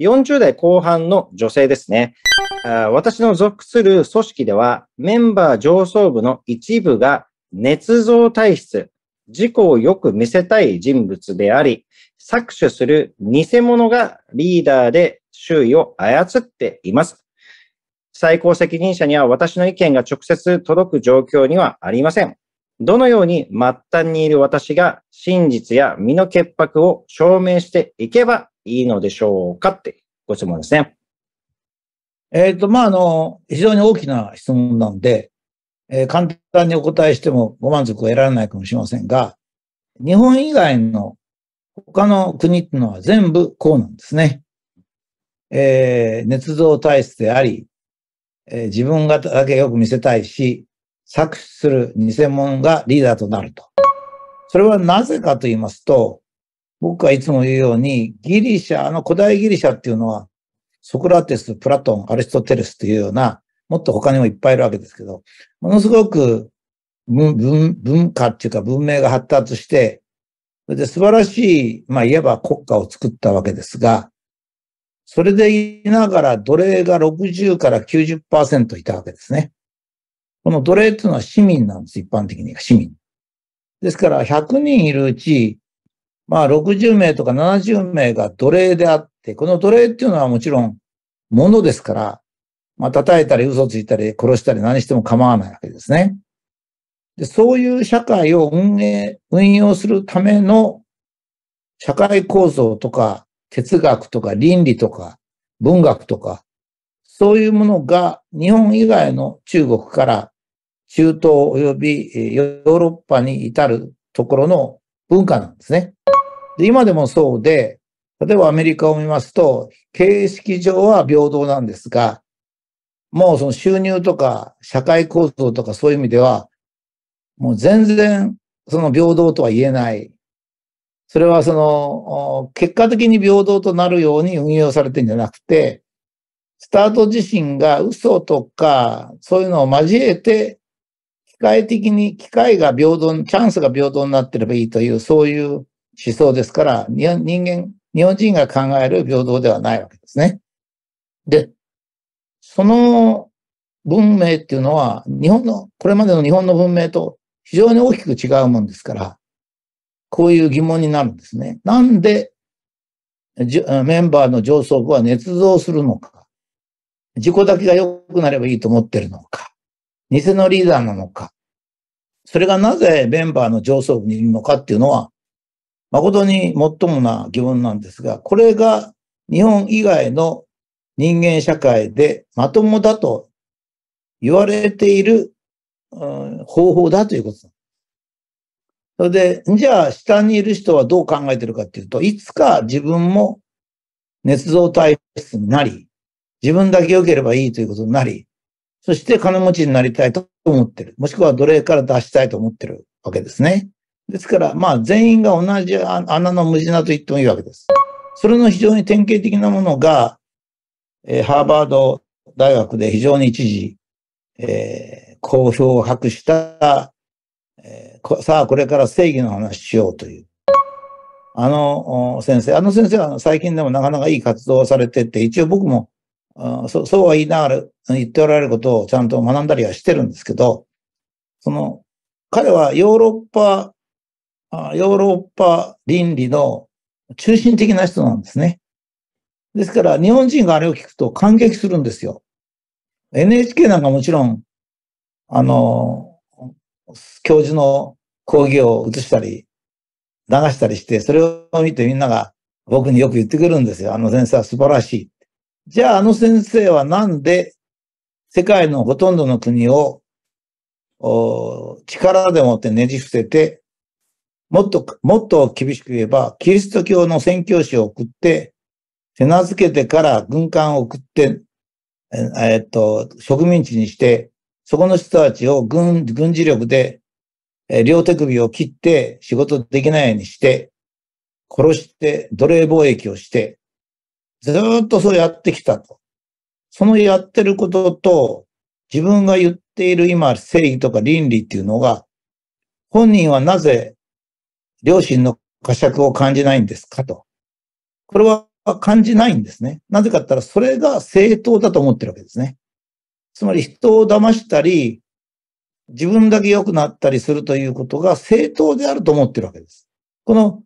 40代後半の女性ですね。私の属する組織では、メンバー上層部の一部が捏造体質、事故をよく見せたい人物であり、搾取する偽物がリーダーで周囲を操っています。最高責任者には私の意見が直接届く状況にはありません。どのように末端にいる私が真実や身の潔白を証明していけばいいのでしょうかってご質問ですね。えっ、ー、と、まあ、あの、非常に大きな質問なんで、えー、簡単にお答えしてもご満足を得られないかもしれませんが、日本以外の他の国っていうのは全部こうなんですね。えー、捏造体質であり、えー、自分がだけよく見せたいし、搾取する偽物がリーダーとなると。それはなぜかと言いますと、僕がいつも言うように、ギリシャの古代ギリシャっていうのは、ソクラテス、プラトン、アリストテレスというような、もっと他にもいっぱいいるわけですけど、ものすごく文文化っていうか文明が発達して、それで素晴らしい、まあ、いわば国家を作ったわけですが、それでいながら奴隷が60から90%いたわけですね。この奴隷っていうのは市民なんです、一般的には市民。ですから100人いるうちまあ、60名とか70名が奴隷であって、この奴隷っていうのはもちろん、ものですから、まあ、叩いたり嘘ついたり殺したり何しても構わないわけですね。でそういう社会を運営、運用するための社会構造とか哲学とか倫理とか文学とか、そういうものが日本以外の中国から中東及びヨーロッパに至るところの文化なんですね。で、今でもそうで、例えばアメリカを見ますと、形式上は平等なんですが、もうその収入とか社会構造とかそういう意味では、もう全然その平等とは言えない。それはその、結果的に平等となるように運用されてんじゃなくて、スタート自身が嘘とか、そういうのを交えて、機械的に、機械が平等、チャンスが平等になってればいいという、そういう思想ですから、人間、日本人が考える平等ではないわけですね。で、その文明っていうのは、日本の、これまでの日本の文明と非常に大きく違うもんですから、こういう疑問になるんですね。なんで、メンバーの上層部は捏造するのか、自己だけが良くなればいいと思ってるのか、偽のリーダーなのか、それがなぜメンバーの上層部にいるのかっていうのは、誠に最もな疑問なんですが、これが日本以外の人間社会でまともだと言われている、うん、方法だということ。それで、じゃあ下にいる人はどう考えてるかっていうと、いつか自分も捏造体質になり、自分だけ良ければいいということになり、そして金持ちになりたいと思ってる。もしくは奴隷から出したいと思ってるわけですね。ですから、まあ、全員が同じ穴の無地なと言ってもいいわけです。それの非常に典型的なものが、えー、ハーバード大学で非常に一時、えー、好評を博した、えー、さあ、これから正義の話しようという。あの先生、あの先生は最近でもなかなかいい活動をされてて、一応僕もそそうは言いながら言っておられることをちゃんと学んだりはしてるんですけど、その、彼はヨーロッパヨーロッパ倫理の中心的な人なんですね。ですから、日本人があれを聞くと感激するんですよ。NHK なんかもちろん、あの、教授の講義を映したり、流したりして、それを見てみんなが僕によく言ってくるんですよ。あの先生は素晴らしい。じゃああの先生はなんで世界のほとんどの国を力でもってねじ伏せてもっと、もっと厳しく言えば、キリスト教の宣教師を送って、手名付けてから軍艦を送って、えっと、植民地にして、そこの人たちを軍、軍事力で、え両手首を切って仕事できないようにして、殺して奴隷貿易をして、ずっとそうやってきたと。そのやってることと、自分が言っている今正義とか倫理っていうのが、本人はなぜ両親の呵責を感じないんですかと。これは感じないんですね。なぜかって言ったら、それが正当だと思ってるわけですね。つまり人を騙したり、自分だけ良くなったりするということが正当であると思ってるわけです。この、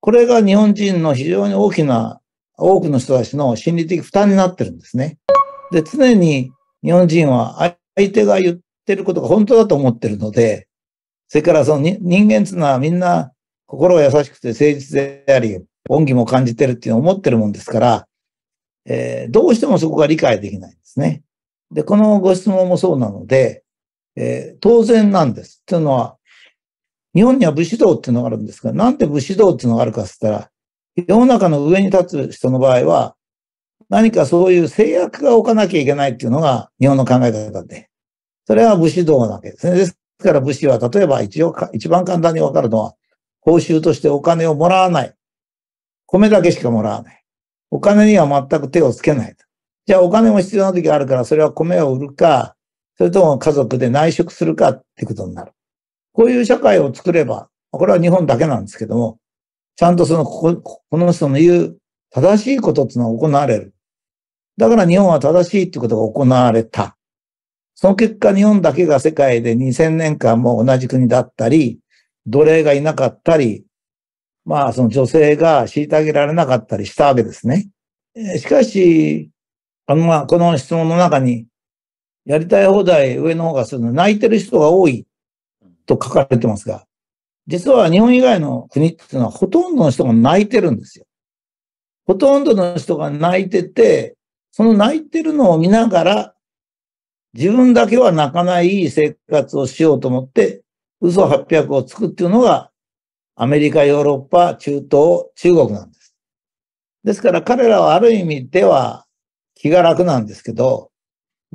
これが日本人の非常に大きな、多くの人たちの心理的負担になってるんですね。で、常に日本人は相手が言ってることが本当だと思ってるので、それからその人間っていうのはみんな心優しくて誠実であり、恩義も感じてるっていうのを思ってるもんですから、えー、どうしてもそこが理解できないんですね。で、このご質問もそうなので、えー、当然なんです。というのは、日本には武士道っていうのがあるんですが、なんで武士道っていうのがあるかって言ったら、世の中の上に立つ人の場合は、何かそういう制約が置かなきゃいけないっていうのが日本の考え方で、それは武士道なわけですね。ですから武士は、例えば一応、一番簡単にわかるのは、報酬としてお金をもらわない。米だけしかもらわない。お金には全く手をつけない。じゃあお金も必要な時があるから、それは米を売るか、それとも家族で内職するかってことになる。こういう社会を作れば、これは日本だけなんですけども、ちゃんとその、こここの人の言う正しいことっていうのは行われる。だから日本は正しいってことが行われた。その結果日本だけが世界で2000年間も同じ国だったり、奴隷がいなかったり、まあその女性が虐げられなかったりしたわけですね。しかし、あの、まあ、この質問の中に、やりたい放題上の方がするの、泣いてる人が多いと書かれてますが、実は日本以外の国っていうのはほとんどの人が泣いてるんですよ。ほとんどの人が泣いてて、その泣いてるのを見ながら、自分だけは泣かない生活をしようと思って、嘘800をつくっていうのが、アメリカ、ヨーロッパ、中東、中国なんです。ですから彼らはある意味では気が楽なんですけど、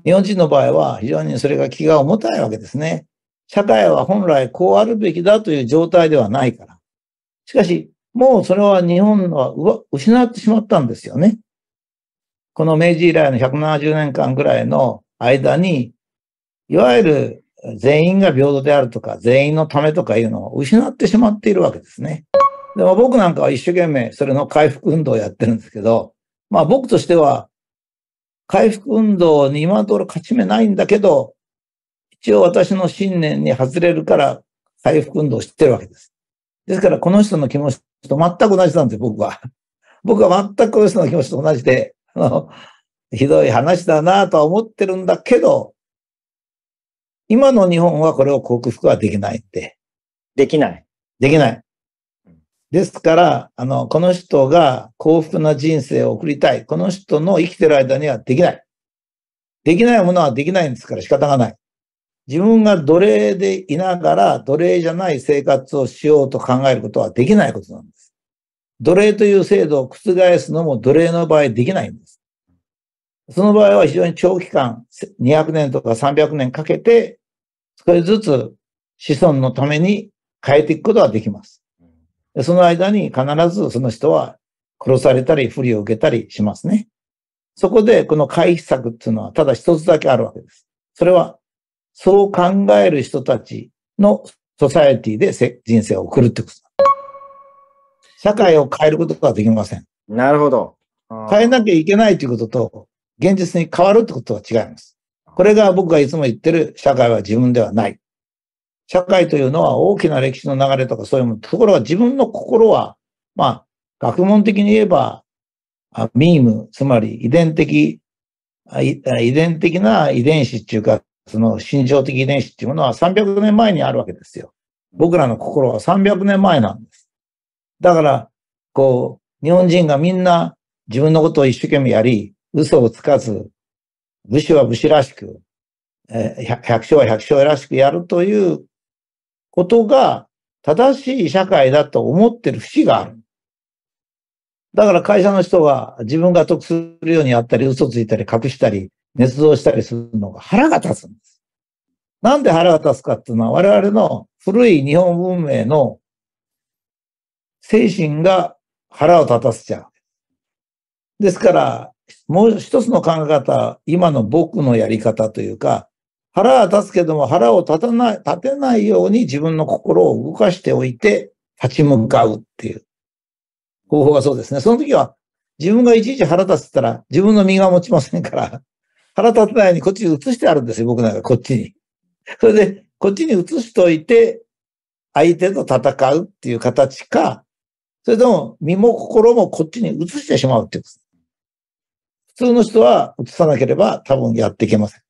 日本人の場合は非常にそれが気が重たいわけですね。社会は本来こうあるべきだという状態ではないから。しかし、もうそれは日本は失ってしまったんですよね。この明治以来の170年間ぐらいの間に、いわゆる全員が平等であるとか、全員のためとかいうのを失ってしまっているわけですね。でも僕なんかは一生懸命それの回復運動をやってるんですけど、まあ僕としては、回復運動に今のところ勝ち目ないんだけど、一応私の信念に外れるから回復運動を知ってるわけです。ですからこの人の気持ちと全く同じなんですよ、僕は。僕は全くこの人の気持ちと同じで、あの、ひどい話だなとは思ってるんだけど、今の日本はこれを克服はできないって。できない。できない。ですから、あの、この人が幸福な人生を送りたい。この人の生きてる間にはできない。できないものはできないんですから仕方がない。自分が奴隷でいながら奴隷じゃない生活をしようと考えることはできないことなんです。奴隷という制度を覆すのも奴隷の場合できないんです。その場合は非常に長期間、200年とか300年かけて少しずつ子孫のために変えていくことはできます。その間に必ずその人は殺されたり、不利を受けたりしますね。そこでこの回避策っていうのはただ一つだけあるわけです。それは、そう考える人たちのソサエティで人生を送るってこと社会を変えることができません。なるほど。変えなきゃいけないということと、現実に変わるってことは違います。これが僕がいつも言ってる社会は自分ではない。社会というのは大きな歴史の流れとかそういうもの。ところが自分の心は、まあ、学問的に言えば、ミーム、つまり遺伝的、遺伝的な遺伝子っていうか、その心情的遺伝子っていうものは300年前にあるわけですよ。僕らの心は300年前なんです。だから、こう、日本人がみんな自分のことを一生懸命やり、嘘をつかず、武士は武士らしく、え百姓は百姓らしくやるということが正しい社会だと思ってる節がある。だから会社の人は自分が得するようにやったり、嘘ついたり、隠したり、捏造したりするのが腹が立つんです。なんで腹が立つかっていうのは我々の古い日本文明の精神が腹を立たせちゃう。ですから、もう一つの考え方、今の僕のやり方というか、腹は立つけども腹を立たない、立てないように自分の心を動かしておいて立ち向かうっていう方法がそうですね。その時は自分がいちいち腹立つったら自分の身が持ちませんから、腹立たないようにこっちに移してあるんですよ、僕なんかこっちに。それで、こっちに移しといて、相手と戦うっていう形か、それとも身も心もこっちに移してしまうってことです。通の人は移さなければ多分やっていけません。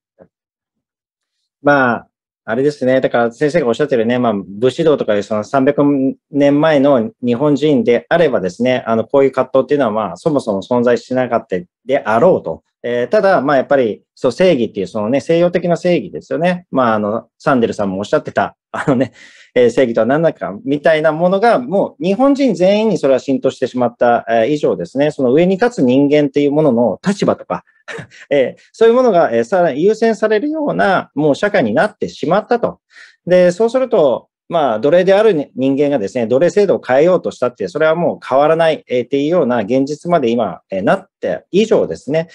まあ、あれですね。だから先生がおっしゃってるね、まあ、武士道とかでその300年前の日本人であればですね、あの、こういう葛藤っていうのはまあ、そもそも存在しなかったであろうと。えー、ただ、まあ、やっぱり、そう、正義っていう、そのね、西洋的な正義ですよね。まあ、あの、サンデルさんもおっしゃってた、あのね、え正義とは何なのかみたいなものが、もう日本人全員にそれは浸透してしまった、え以上ですね、その上に立つ人間っていうものの立場とか、えー、そういうものが、えさらに優先されるような、もう社会になってしまったと。で、そうすると、まあ、奴隷である人間がですね、奴隷制度を変えようとしたって、それはもう変わらないっていうような現実まで今なった以上ですね、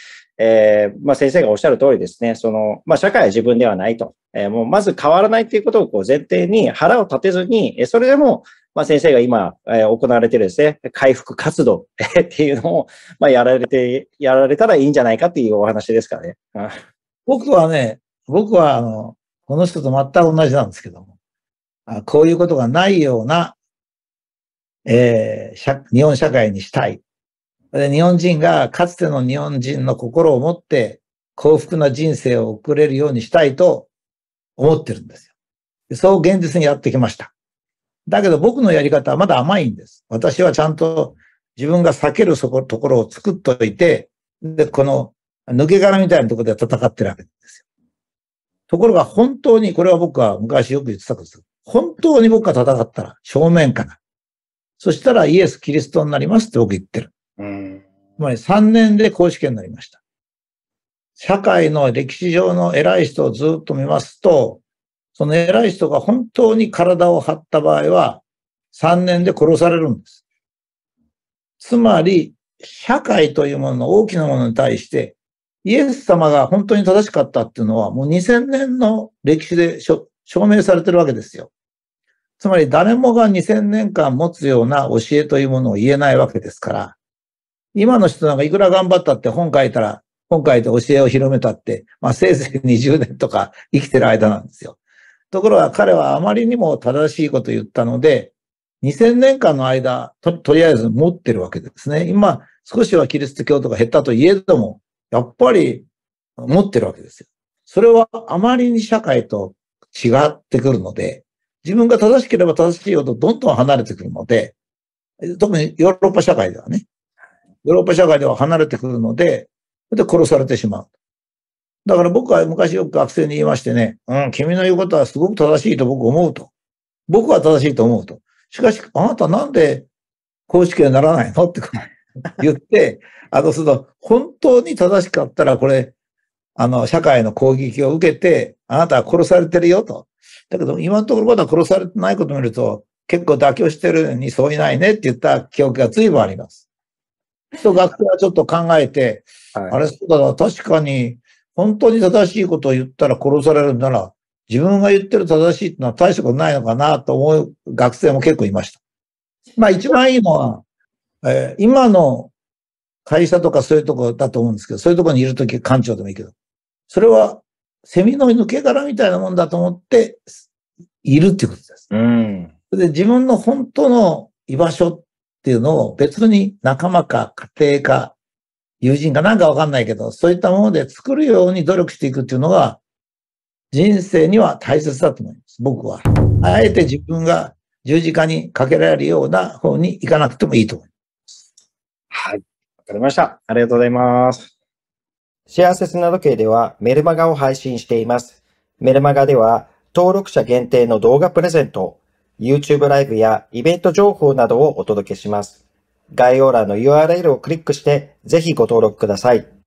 えー、まあ、先生がおっしゃる通りですね、その、まあ、社会は自分ではないと。えー、もう、まず変わらないということをこう前提に腹を立てずに、えそれでも、まあ、先生が今、え行われてるですね、回復活動っていうのを、まあ、やられて、やられたらいいんじゃないかっていうお話ですからね。僕はね、僕は、あの、この人と全く同じなんですけども、あこういうことがないような、えー、日本社会にしたい。で日本人がかつての日本人の心を持って幸福な人生を送れるようにしたいと思ってるんですよ。そう現実にやってきました。だけど僕のやり方はまだ甘いんです。私はちゃんと自分が避けるところを作っといて、で、この抜け殻みたいなところで戦ってるわけですよ。ところが本当に、これは僕は昔よく言ってたことです。本当に僕が戦ったら正面から。そしたらイエス・キリストになりますって僕言ってる。うん、つまり3年で公試験になりました。社会の歴史上の偉い人をずっと見ますと、その偉い人が本当に体を張った場合は、3年で殺されるんです。つまり、社会というものの大きなものに対して、イエス様が本当に正しかったっていうのは、もう2000年の歴史で証明されてるわけですよ。つまり誰もが2000年間持つような教えというものを言えないわけですから、今の人なんかいくら頑張ったって本書いたら、本書いて教えを広めたって、まあせいぜい20年とか生きてる間なんですよ。ところが彼はあまりにも正しいこと言ったので、2000年間の間と、とりあえず持ってるわけですね。今、少しはキリスト教徒が減ったといえども、やっぱり持ってるわけですよ。それはあまりに社会と違ってくるので、自分が正しければ正しいほどどんどん離れてくるので、特にヨーロッパ社会ではね。ヨーロッパ社会では離れてくるので、で殺されてしまう。だから僕は昔よく学生に言いましてね、うん、君の言うことはすごく正しいと僕思うと。僕は正しいと思うと。しかし、あなたなんで公式にならないのって言って、あの、その、本当に正しかったら、これ、あの、社会の攻撃を受けて、あなたは殺されてるよと。だけど、今のところまだ殺されてないことを見ると、結構妥協してるにそういないねって言った記憶が随分あります。と学生はちょっと考えて、はい、あれそうだな、確かに、本当に正しいことを言ったら殺されるなら、自分が言ってる正しいってのは大したことないのかなと思う学生も結構いました。まあ一番いいのは、えー、今の会社とかそういうとこだと思うんですけど、そういうとこにいるとき館長でもいいけど、それはセミの抜け殻みたいなもんだと思っているっていうことです。うん。で自分の本当の居場所っっていうのを別に仲間か家庭か友人かなんかわかんないけど、そういったもので作るように努力していくっていうのが人生には大切だと思います。僕は。あえて自分が十字架にかけられるような方に行かなくてもいいと思います。はい。わかりました。ありがとうございます。幸せ砂時計ではメルマガを配信しています。メルマガでは登録者限定の動画プレゼント、YouTube ライブやイベント情報などをお届けします。概要欄の URL をクリックして、ぜひご登録ください。